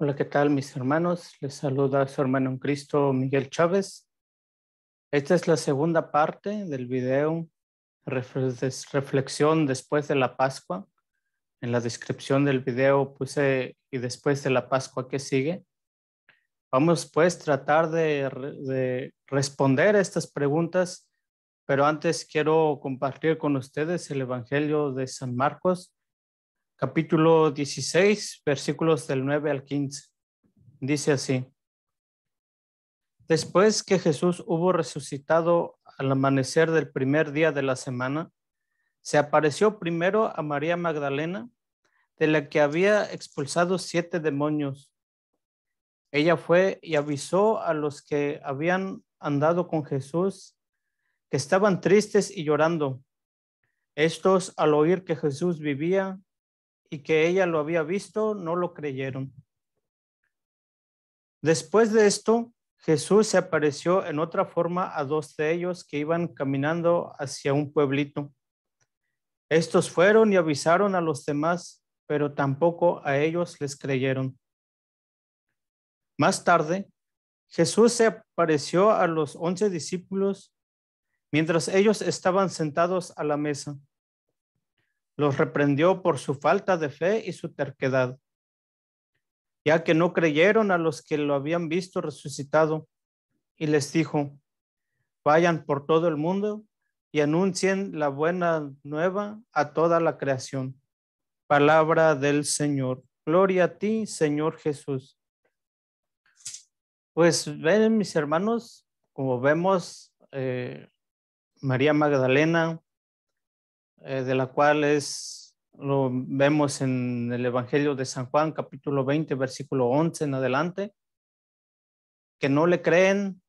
Hola, ¿qué tal mis hermanos? Les saluda su hermano en Cristo Miguel Chávez. Esta es la segunda parte del video Reflexión después de la Pascua. En la descripción del video puse y después de la Pascua que sigue. Vamos pues tratar de, responder a estas preguntas, pero antes quiero compartir con ustedes el Evangelio de San Marcos, capítulo 16, versículos del 9 al 15. Dice así. Después que Jesús hubo resucitado al amanecer del primer día de la semana, se apareció primero a María Magdalena, de la que había expulsado siete demonios. Ella fue y avisó a los que habían andado con Jesús que estaban tristes y llorando. Estos, al oír que Jesús vivía, y que ella lo había visto, no lo creyeron. Después de esto, Jesús se apareció en otra forma a dos de ellos que iban caminando hacia un pueblito. Estos fueron y avisaron a los demás, pero tampoco a ellos les creyeron. Más tarde, Jesús se apareció a los once discípulos mientras ellos estaban sentados a la mesa los reprendió por su falta de fe y su terquedad, ya que no creyeron a los que lo habían visto resucitado, y les dijo, vayan por todo el mundo y anuncien la buena nueva a toda la creación. Palabra del Señor. Gloria a ti, Señor Jesús. Pues ven, mis hermanos, como vemos, eh, María Magdalena, eh, de la cual es, lo vemos en el Evangelio de San Juan, capítulo 20, versículo 11 en adelante, que no le creen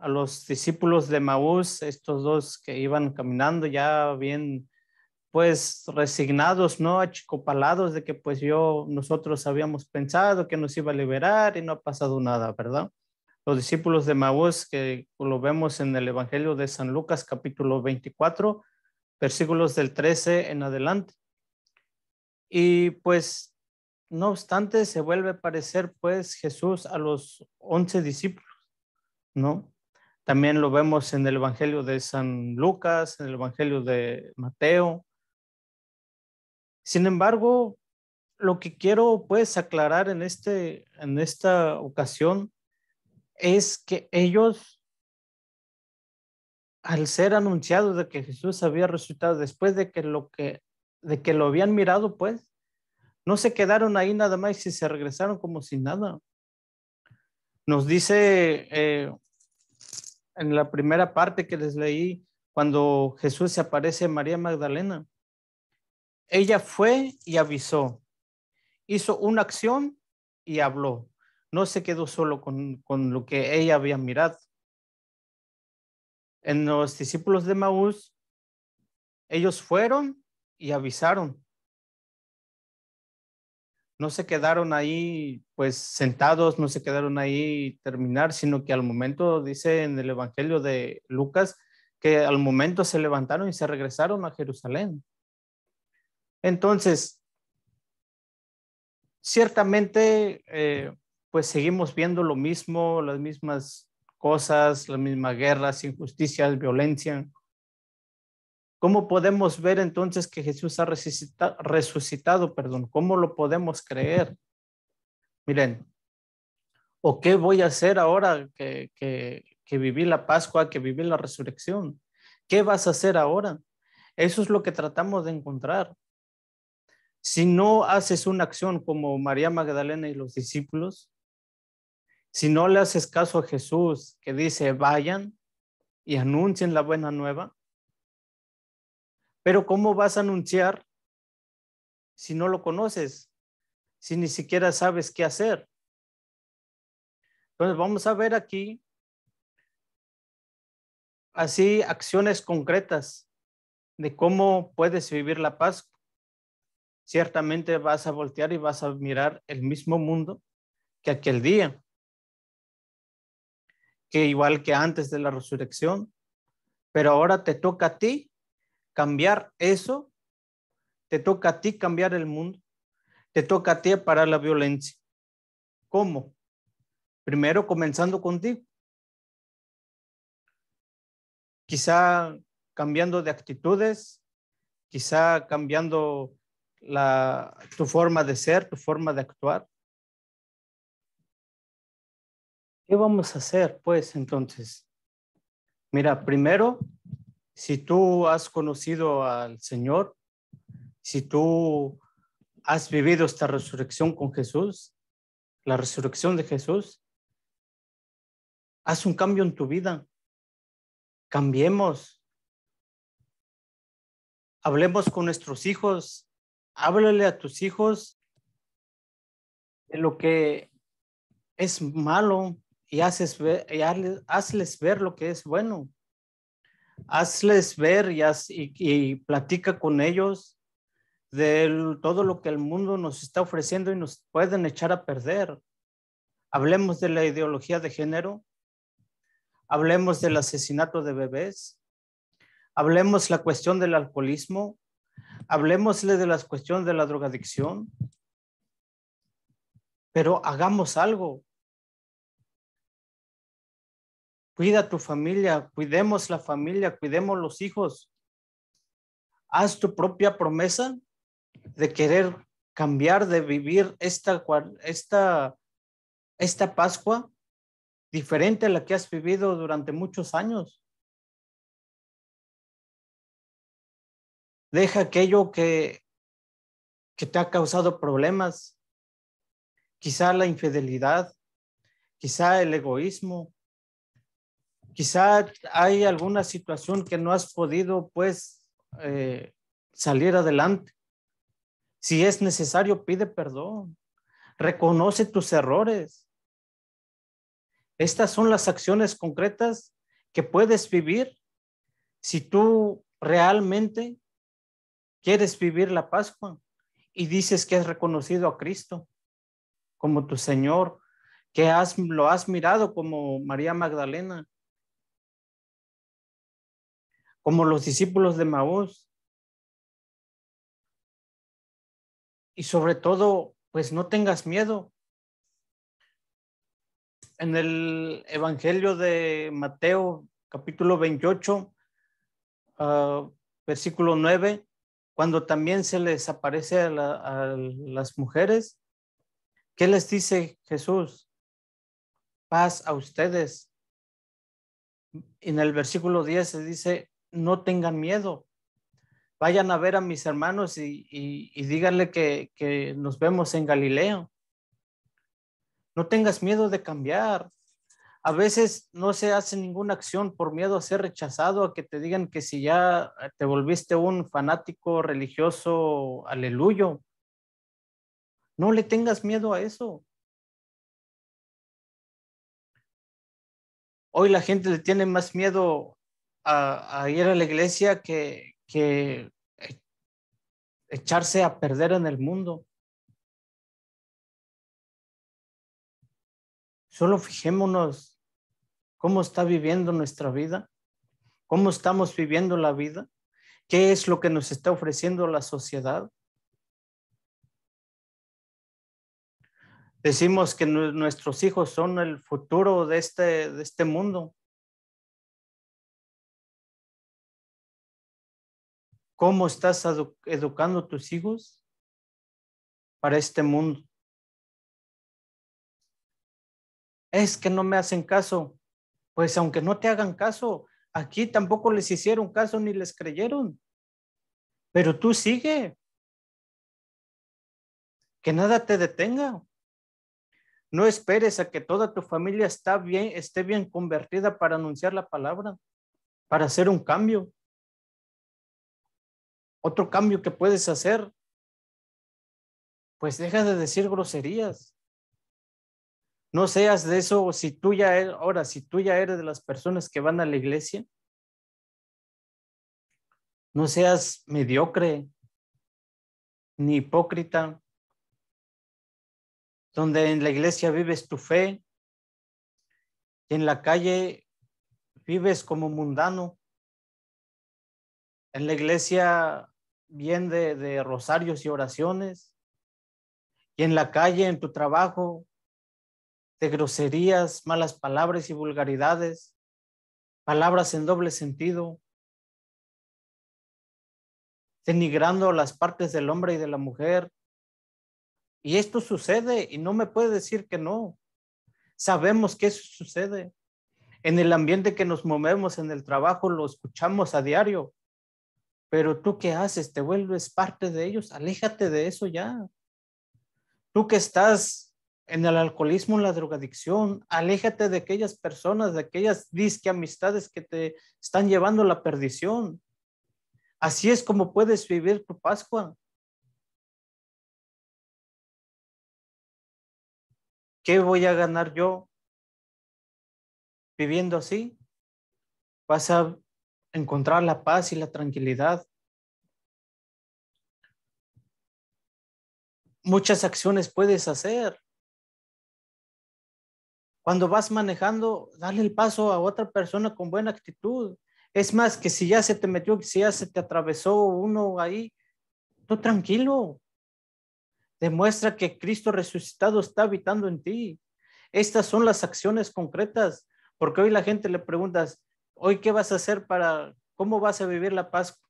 a los discípulos de Maús, estos dos que iban caminando ya bien, pues resignados, ¿no? Achicopalados de que pues yo, nosotros habíamos pensado que nos iba a liberar y no ha pasado nada, ¿verdad? Los discípulos de Maús, que lo vemos en el Evangelio de San Lucas capítulo 24, versículos del 13 en adelante. Y pues, no obstante, se vuelve a parecer pues Jesús a los once discípulos, ¿no? También lo vemos en el Evangelio de San Lucas, en el Evangelio de Mateo. Sin embargo, lo que quiero pues aclarar en, este, en esta ocasión es que ellos al ser anunciado de que Jesús había resucitado después de que lo que de que lo habían mirado, pues no se quedaron ahí nada más y se regresaron como si nada. Nos dice eh, en la primera parte que les leí cuando Jesús se aparece a María Magdalena. Ella fue y avisó, hizo una acción y habló. No se quedó solo con lo que ella había mirado en los discípulos de Maús, ellos fueron y avisaron. No se quedaron ahí, pues sentados, no se quedaron ahí terminar, sino que al momento, dice en el Evangelio de Lucas, que al momento se levantaron y se regresaron a Jerusalén. Entonces, ciertamente, eh, pues seguimos viendo lo mismo, las mismas cosas, las mismas guerras, injusticias, violencia. ¿Cómo podemos ver entonces que Jesús ha resucitado? perdón? ¿Cómo lo podemos creer? Miren, ¿o qué voy a hacer ahora que viví la Pascua, que viví la resurrección? ¿Qué vas a hacer ahora? Eso es lo que tratamos de encontrar. Si no haces una acción como María Magdalena y los discípulos, si no le haces caso a Jesús que dice, vayan y anuncien la buena nueva, pero ¿cómo vas a anunciar si no lo conoces? Si ni siquiera sabes qué hacer. Entonces vamos a ver aquí así acciones concretas de cómo puedes vivir la paz. Ciertamente vas a voltear y vas a mirar el mismo mundo que aquel día que igual que antes de la resurrección, pero ahora te toca a ti cambiar eso, te toca a ti cambiar el mundo, te toca a ti parar la violencia. ¿Cómo? Primero comenzando contigo. Quizá cambiando de actitudes, quizá cambiando la, tu forma de ser, tu forma de actuar, ¿Qué vamos a hacer, pues, entonces? Mira, primero, si tú has conocido al Señor, si tú has vivido esta resurrección con Jesús, la resurrección de Jesús, haz un cambio en tu vida. Cambiemos. Hablemos con nuestros hijos. Háblale a tus hijos de lo que es malo, y ver, hazles ver lo que es bueno. Hazles ver y, platica con ellos de todo lo que el mundo nos está ofreciendo y nos pueden echar a perder. Hablemos de la ideología de género, hablemos del asesinato de bebés, hablemos la cuestión del alcoholismo, hablemosle de las cuestiones de la drogadicción, pero hagamos algo, Cuida tu familia, cuidemos la familia, cuidemos los hijos. Haz tu propia promesa de querer cambiar, de vivir esta, esta, esta Pascua diferente a la que has vivido durante muchos años. Deja aquello que te ha causado problemas, quizá la infidelidad, quizá el egoísmo, quizá hay alguna situación que no has podido pues eh, salir adelante. Si es necesario, pide perdón. Reconoce tus errores. Estas son las acciones concretas que puedes vivir si tú realmente quieres vivir la Pascua y dices que has reconocido a Cristo como tu Señor, que lo has mirado como María Magdalena, como los discípulos de Maús. Y sobre todo, pues no tengas miedo. En el Evangelio de Mateo, capítulo 28, ah, versículo 9, cuando también se les aparece a, las mujeres, ¿qué les dice Jesús? Paz a ustedes. En el versículo 10 se dice, no tengan miedo. Vayan a ver a mis hermanos y, díganle que, que nos vemos en Galileo. No tengas miedo de cambiar. A veces no se hace ninguna acción por miedo a ser rechazado, a que te digan que si ya te volviste un fanático religioso, aleluyo. No le tengas miedo a eso. Hoy la gente le tiene más miedo a, ir a la iglesia que, que e, echarse a perder en el mundo. Solo fijémonos cómo está viviendo nuestra vida, cómo estamos viviendo la vida, qué es lo que nos está ofreciendo la sociedad. Decimos que nuestros hijos son el futuro de este, de este mundo. ¿Cómo estás educando tus hijos para este mundo? Es que no me hacen caso. Pues aunque no te hagan caso, aquí tampoco les hicieron caso ni les creyeron. Pero tú sigue. Que nada te detenga. No esperes a que toda tu familia está bien, esté bien convertida para anunciar la palabra, para hacer un cambio. Otro cambio que puedes hacer, pues deja de decir groserías. No seas de eso, si tú ya eres, ahora, si tú ya eres de las personas que van a la iglesia, no seas mediocre ni hipócrita, donde en la iglesia vives tu fe en la calle vives como mundano. En la iglesia bien de, rosarios y oraciones, y en la calle, en tu trabajo, de groserías, malas palabras y vulgaridades, palabras en doble sentido, denigrando las partes del hombre y de la mujer. Y esto sucede y no me puede decir que no. Sabemos que eso sucede. En el ambiente que nos movemos, en el trabajo, lo escuchamos a diario. Pero tú qué haces? ¿Te vuelves parte de ellos? Aléjate de eso ya. Tú que estás en el alcoholismo, en la drogadicción, aléjate de aquellas personas, de aquellas disque amistades que te están llevando a la perdición. Así es como puedes vivir tu Pascua. ¿Qué voy a ganar yo viviendo así? Vas a encontrar la paz y la tranquilidad. Muchas acciones puedes hacer. Cuando vas manejando, dale el paso a otra persona con buena actitud. Es más, que si ya se te metió, si ya se te atravesó uno ahí, tú tranquilo. Demuestra que Cristo resucitado está habitando en ti. Estas son las acciones concretas, porque hoy la gente le preguntas, hoy qué vas a hacer para, cómo vas a vivir la paz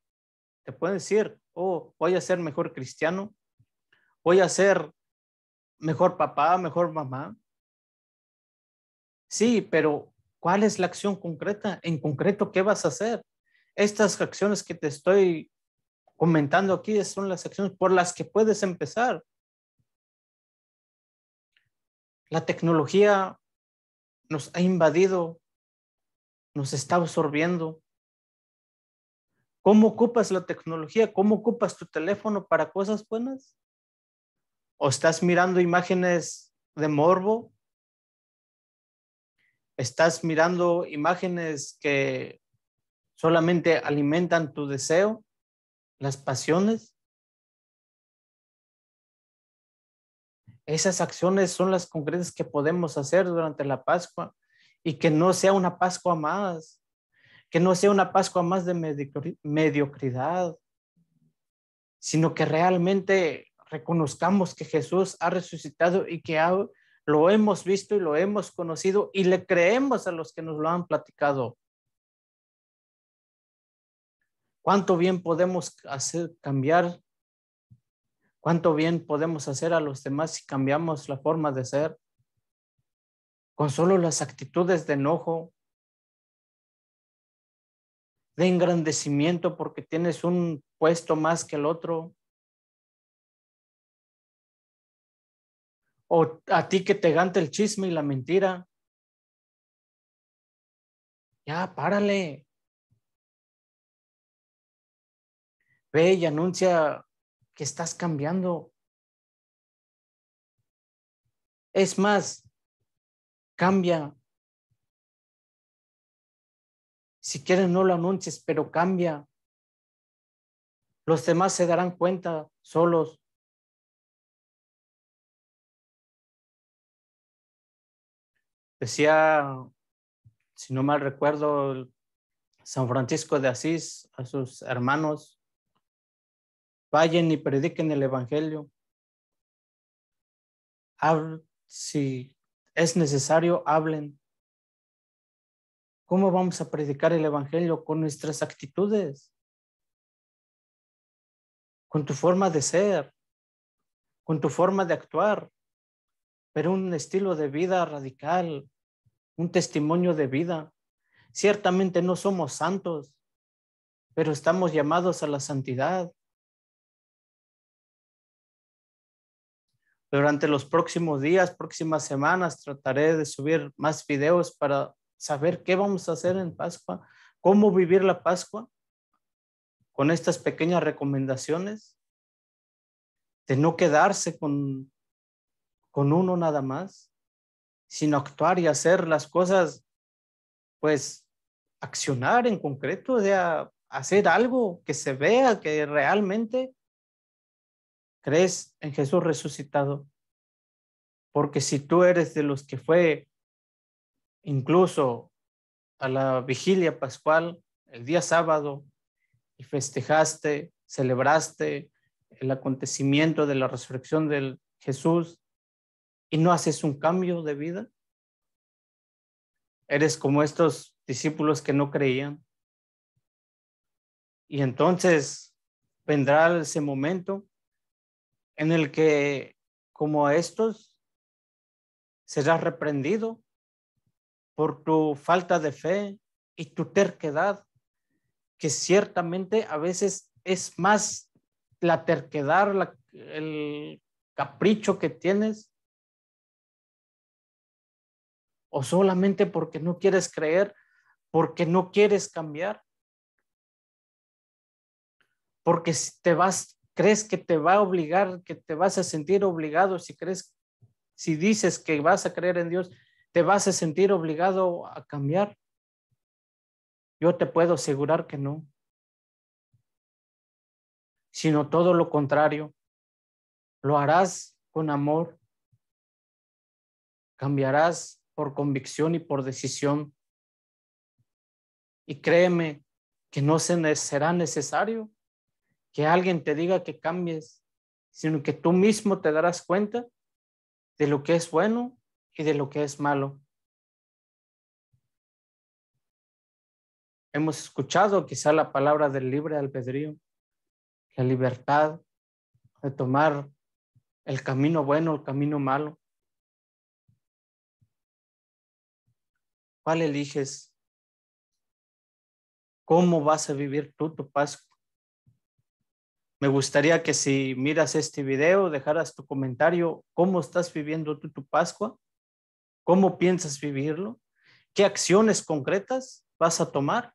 Te pueden decir, oh, voy a ser mejor cristiano, voy a ser mejor papá, mejor mamá. Sí, pero ¿cuál es la acción concreta? En concreto, ¿qué vas a hacer? Estas acciones que te estoy comentando aquí son las acciones por las que puedes empezar. La tecnología nos ha invadido nos está absorbiendo. ¿Cómo ocupas la tecnología? ¿Cómo ocupas tu teléfono para cosas buenas? ¿O estás mirando imágenes de morbo? ¿Estás mirando imágenes que solamente alimentan tu deseo, las pasiones? Esas acciones son las concretas que podemos hacer durante la Pascua y que no sea una Pascua más, que no sea una Pascua más de mediocridad, sino que realmente reconozcamos que Jesús ha resucitado y que lo hemos visto y lo hemos conocido y le creemos a los que nos lo han platicado. ¿Cuánto bien podemos hacer cambiar? ¿Cuánto bien podemos hacer a los demás si cambiamos la forma de ser? con solo las actitudes de enojo, de engrandecimiento porque tienes un puesto más que el otro. O a ti que te gante el chisme y la mentira. Ya, párale. Ve y anuncia que estás cambiando. Es más, Cambia. Si quieren no lo anuncies, pero cambia. Los demás se darán cuenta solos. Decía, si no mal recuerdo, San Francisco de Asís a sus hermanos, vayan y prediquen el Evangelio. Hab, si es necesario, hablen. ¿Cómo vamos a predicar el Evangelio? Con nuestras actitudes, con tu forma de ser, con tu forma de actuar, pero un estilo de vida radical, un testimonio de vida. Ciertamente no somos santos, pero estamos llamados a la santidad, Durante los próximos días, próximas semanas, trataré de subir más videos para saber qué vamos a hacer en Pascua, cómo vivir la Pascua con estas pequeñas recomendaciones de no quedarse con, uno nada más, sino actuar y hacer las cosas, pues accionar en concreto, de hacer algo que se vea que realmente crees en Jesús resucitado. Porque si tú eres de los que fue incluso a la vigilia pascual, el día sábado, y festejaste, celebraste el acontecimiento de la resurrección de Jesús y no haces un cambio de vida, eres como estos discípulos que no creían. Y entonces vendrá ese momento en el que como estos serás reprendido por tu falta de fe y tu terquedad, que ciertamente a veces es más la terquedad, el capricho que tienes, o solamente porque no quieres creer, porque no quieres cambiar, porque te vas crees que te va a obligar, que te vas a sentir obligado, si crees, si dices que vas a creer en Dios, te vas a sentir obligado a cambiar. Yo te puedo asegurar que no, sino todo lo contrario. Lo harás con amor, cambiarás por convicción y por decisión. Y créeme que no se será necesario que alguien te diga que cambies, sino que tú mismo te darás cuenta de lo que es bueno y de lo que es malo. Hemos escuchado quizá la palabra del libre albedrío, la libertad de tomar el camino bueno, o el camino malo. ¿Cuál eliges? ¿Cómo vas a vivir tú tu Pascua? Me gustaría que si miras este video, dejaras tu comentario, cómo estás viviendo tú tu Pascua, cómo piensas vivirlo, qué acciones concretas vas a tomar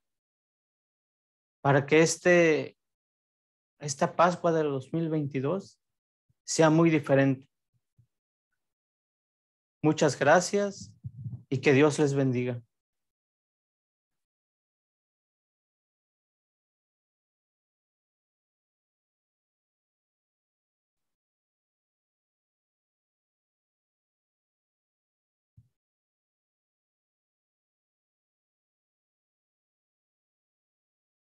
para que este, esta Pascua del 2022 sea muy diferente. Muchas gracias y que Dios les bendiga.